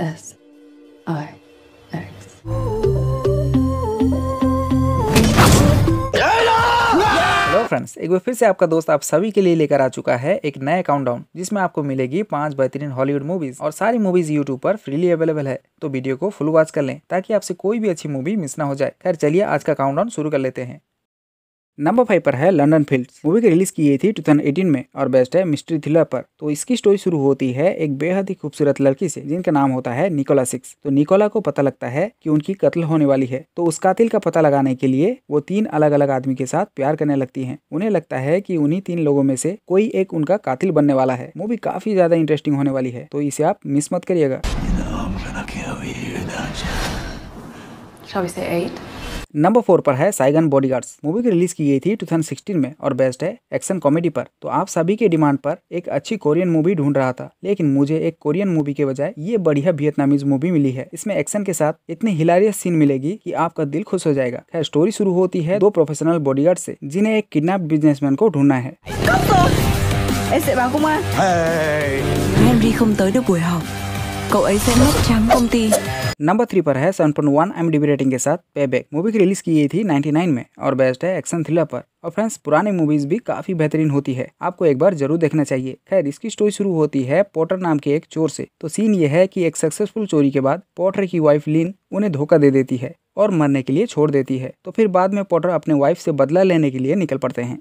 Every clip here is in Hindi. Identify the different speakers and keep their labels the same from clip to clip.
Speaker 1: S I X. फ्रेंड्स एक बार फिर से आपका दोस्त आप सभी के लिए लेकर आ चुका है एक नया काउंटडाउन जिसमें आपको मिलेगी पांच बेहतरीन हॉलीवुड मूवीज और सारी मूवीज यूट्यूब पर फ्रीली अवेलेबल है तो वीडियो को फुल वॉच कर लें ताकि आपसे कोई भी अच्छी मूवी मिस ना हो जाए खैर चलिए आज का काउंटडाउन शुरू कर लेते हैं नंबर फाइव पर है लंडन फील्ड मूवी की रिलीज की गई थी 2018 में और बेस्ट है मिस्ट्री थ्रिलर पर तो इसकी स्टोरी शुरू होती है एक बेहद ही खूबसूरत लड़की से जिनका नाम होता है निकोला सिक्स तो निकोला को पता लगता है कि उनकी कत्ल होने वाली है तो उस कातिल का पता लगाने के लिए वो तीन अलग अलग आदमी के साथ प्यार करने लगती है उन्हें लगता है की उन्ही तीन लोगों में से कोई एक उनका कातिल बनने वाला है मूवी काफी ज्यादा इंटरेस्टिंग होने वाली है तो इसे आप मिस मत करिएगा नंबर फोर पर है साइगन बॉडीगार्ड्स मूवी की रिलीज की गई थी 2016 में और बेस्ट है एक्शन कॉमेडी पर तो आप सभी के डिमांड पर एक अच्छी कोरियन मूवी ढूंढ रहा था लेकिन मुझे एक कोरियन मूवी के बजाय ये बढ़िया वियतनामीज मूवी मिली है इसमें एक्शन के साथ इतनी हिलारियस सीन मिलेगी की आपका दिल खुश हो जाएगा खैर स्टोरी शुरू होती है दो प्रोफेशनल बॉडी गार्ड जिन्हें एक किडनेप बिजनेस को ढूंढना है công an hey. Em đi không tới được buổi họp Cậu ấy sẽ mất trắng công ty number three पर है seven point one M rating के साथ पे बैक मूवी की रिलीज की गई थी 99 में और बेस्ट है एक्शन थ्रिलर पर और फ्रेंड्स पुरानी मूवीज भी काफी बेहतरीन होती है आपको एक बार जरूर देखना चाहिए खैर इसकी स्टोरी शुरू होती है पोटर नाम के एक चोर से तो सीन ये है कि एक सक्सेसफुल चोरी के बाद पोटर की वाइफ लीन उन्हें धोखा दे देती है और मरने के लिए छोड़ देती है तो फिर बाद में पोटर अपने वाइफ से बदला लेने के लिए निकल पड़ते हैं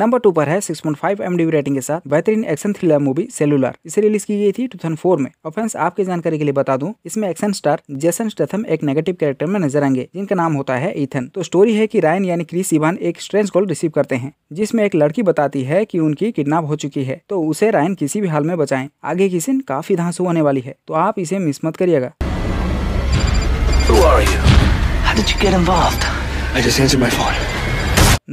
Speaker 1: नंबर टू पर है 6.5 पॉइंट रेटिंग के साथ बेहतरीन एक्शन थ्रिलर मूवी सेलुलर इसे रिलीज की गई थी 2004 में और फ्रेंड्स आपकी जानकारी के लिए बता दूं इसमें एक्शन स्टार जेसन स्टेथम एक नेगेटिव कैरेक्टर में नजर आएंगे जिनका नाम होता है इथन तो स्टोरी है कि रायन यानी क्रिस इवान एक स्ट्रेंज कॉल रिसीव करते हैं जिसमे एक लड़की बताती है की कि उनकी किडनेप हो चुकी है तो उसे रायन किसी भी हाल में बचाए आगे की सीन काफी धांसू होने वाली है तो आप इसे मिस मत करिएगा Who are you? How did you get involved? I just answered my phone.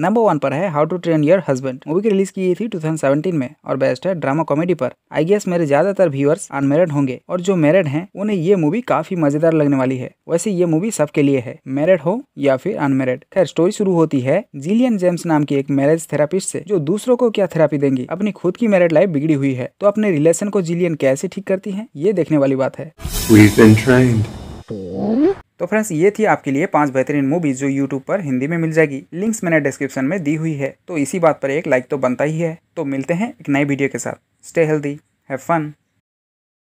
Speaker 1: Number one पर है how to train your husband movie की रिलीज की गई थी 2017 में और बेस्ट है ड्रामा कॉमेडी पर आई गेस मेरे ज्यादातर व्यूअर्स अनमेरिड होंगे और जो मेरिड हैं उन्हें ये मूवी काफी मजेदार लगने वाली है वैसे ये मूवी सबके लिए है मेरिड हो या फिर अनमेरिड खैर स्टोरी शुरू होती है जिलियन जेम्स नाम की एक मैरिज थेरापिस्ट से जो दूसरों को क्या थेरापी देंगी अपनी खुद की मैरिड लाइफ बिगड़ी हुई है तो अपने रिलेशन को जिलियन कैसे ठीक करती है ये देखने वाली बात है तो फ्रेंड्स ये थी आपके लिए पांच बेहतरीन मूवीज जो यूट्यूब पर हिंदी में मिल जाएगी लिंक्स मैंने डिस्क्रिप्शन में दी हुई है तो इसी बात पर एक लाइक तो बनता ही है तो मिलते हैं एक नई वीडियो के साथ स्टे हेल्दी हैव फन